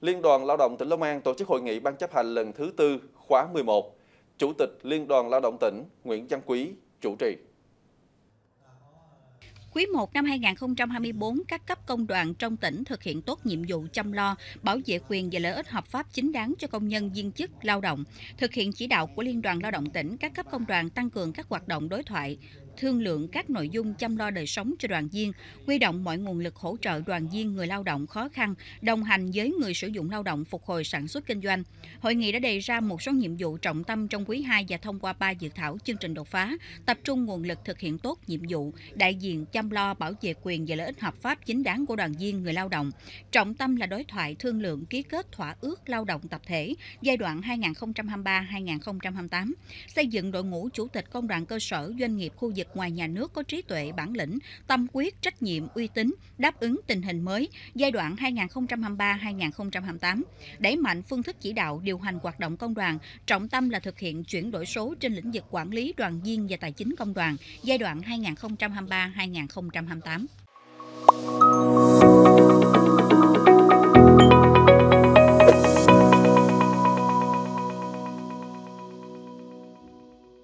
Liên đoàn Lao động tỉnh Long An tổ chức hội nghị ban chấp hành lần thứ tư khóa 11. Chủ tịch Liên đoàn Lao động tỉnh Nguyễn Văn Quý chủ trì. Quý 1 năm 2024, các cấp công đoàn trong tỉnh thực hiện tốt nhiệm vụ chăm lo, bảo vệ quyền và lợi ích hợp pháp chính đáng cho công nhân viên chức, lao động, thực hiện chỉ đạo của Liên đoàn Lao động tỉnh, các cấp công đoàn tăng cường các hoạt động đối thoại, thương lượng các nội dung chăm lo đời sống cho đoàn viên, huy động mọi nguồn lực hỗ trợ đoàn viên người lao động khó khăn, đồng hành với người sử dụng lao động phục hồi sản xuất kinh doanh. Hội nghị đã đề ra một số nhiệm vụ trọng tâm trong quý 2 và thông qua 3 dự thảo chương trình đột phá, tập trung nguồn lực thực hiện tốt nhiệm vụ, đại diện chăm lo bảo vệ quyền và lợi ích hợp pháp chính đáng của đoàn viên người lao động. Trọng tâm là đối thoại thương lượng ký kết thỏa ước lao động tập thể giai đoạn 2023-2028, xây dựng đội ngũ chủ tịch công đoàn cơ sở doanh nghiệp khu vực lực ngoài nhà nước có trí tuệ, bản lĩnh, tâm quyết, trách nhiệm, uy tín, đáp ứng tình hình mới giai đoạn 2023-2028, đẩy mạnh phương thức chỉ đạo điều hành hoạt động công đoàn, trọng tâm là thực hiện chuyển đổi số trên lĩnh vực quản lý đoàn viên và tài chính công đoàn giai đoạn 2023-2028.